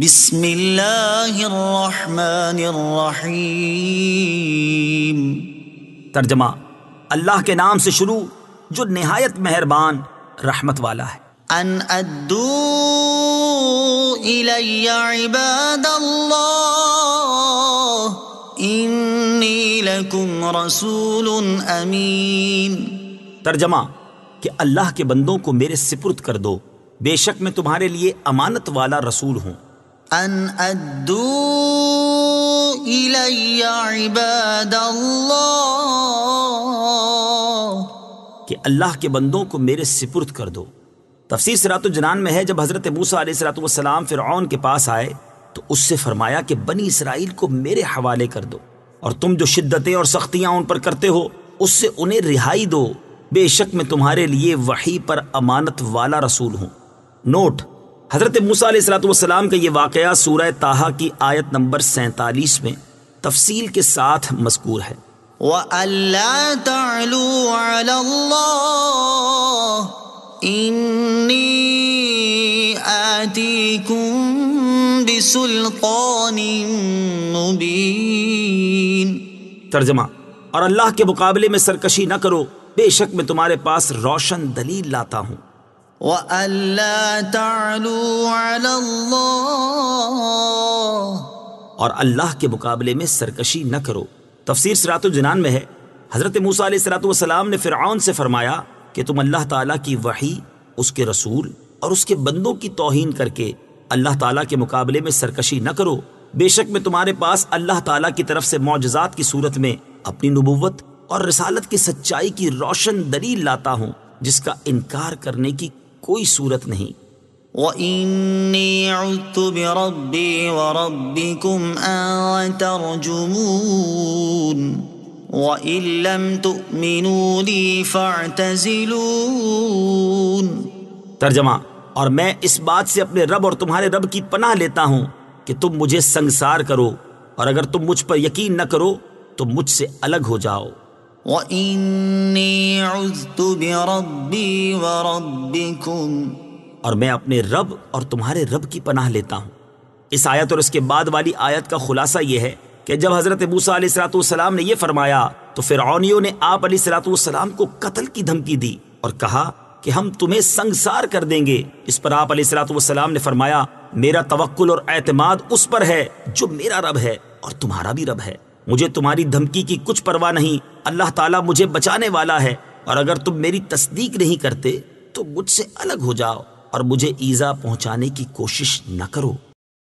بسم الله الرحمन الرحیم तर्जमा अल्लाह के नाम से शुरू जो नहायत मेहरबान रहमत वाला है अन अद्दू इलैया इबादल्लाह इन्नी लकुम रसूल अमीन तर्जमा कि अल्लाह के बंदों को मेरे सिपुर्द कर दो बेशक मैं तुम्हारे लिए अमानत वाला रसूल हूँ أن أدوا إلي عباد الله कि अल्लाह के बंदों को मेरे सिपुर्द कर दो तफसीर सरात जनान में है जब हज़रत मूसा सलाम फ़िरौन के पास आए तो उससे फरमाया कि बनी इसराइल को मेरे हवाले कर दो और तुम जो शिद्दतें और सख्तियां उन पर करते हो उससे उन्हें रिहाई दो बेशक मैं तुम्हारे लिए वही पर अमानत वाला रसूल हूँ नोट हज़रत मूसा सलाम का ये वाक़ सूर ताहा की आयत नंबर सैतालीस में तफसील के साथ मजकूर है तर्जमा और अल्लाह के मुकाबले में सरकशी न करो बेशक मैं तुम्हारे पास रोशन दलील लाता हूँ और अल्लाह के मुकाबले में सरकशी न करो तफसर सरातुल जनान में है हज़रत मूसा सलाम ने फिर से फरमाया कि तुम अल्लाह ताला की वही उसके रसूल और उसके बंदों की तोहन करके अल्लाह ताला के मुकाबले में सरकशी न करो बेशक मैं तुम्हारे पास अल्लाह तला की तरफ से मोजात की सूरत में अपनी नबुवत और रसालत की सच्चाई की रोशन दलील लाता हूँ जिसका इनकार करने की कोई सूरत नहीं तर्जमा और मैं इस बात से अपने रब और तुम्हारे रब की पनाह लेता हूं कि तुम मुझे संसार करो और अगर तुम मुझ पर यकीन न करो तो मुझसे अलग हो जाओ और मैं अपने रब और तुम्हारे रब की पनाह लेता हूँ इस आयत और इसके बाद वाली आयत का खुलासा यह है कि जब हजरत मूसा ने यह फरमाया तो फिरौनियों ने आप अली सलाम को कत्ल की धमकी दी और कहा कि हम तुम्हें संगसार कर देंगे इस पर आप अली सलाम ने फरमाया मेरा तवक्ल और एतमाद उस पर है जो मेरा रब है और तुम्हारा भी रब है मुझे तुम्हारी धमकी की कुछ परवाह नहीं अल्लाह ताला मुझे बचाने वाला है और अगर तुम मेरी तस्दीक नहीं करते तो मुझसे अलग हो जाओ और मुझे ईज़ा पहुंचाने की कोशिश न करो